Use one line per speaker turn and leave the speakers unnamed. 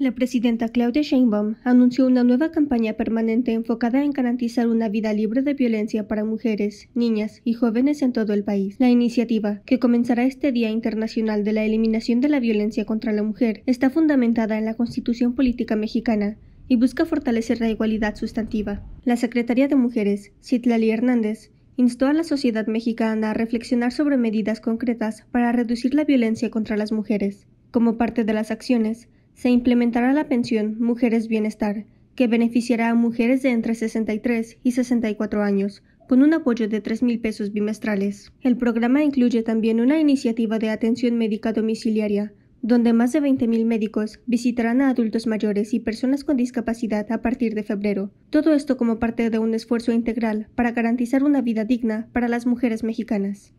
La presidenta Claudia Sheinbaum anunció una nueva campaña permanente enfocada en garantizar una vida libre de violencia para mujeres, niñas y jóvenes en todo el país. La iniciativa, que comenzará este Día Internacional de la Eliminación de la Violencia contra la Mujer, está fundamentada en la Constitución Política Mexicana, y busca fortalecer la igualdad sustantiva. La secretaria de Mujeres, Citlali Hernández, instó a la sociedad mexicana a reflexionar sobre medidas concretas para reducir la violencia contra las mujeres. Como parte de las acciones, se implementará la pensión Mujeres Bienestar, que beneficiará a mujeres de entre 63 y 64 años, con un apoyo de tres mil pesos bimestrales. El programa incluye también una iniciativa de atención médica domiciliaria, donde más de 20.000 médicos visitarán a adultos mayores y personas con discapacidad a partir de febrero. Todo esto como parte de un esfuerzo integral para garantizar una vida digna para las mujeres mexicanas.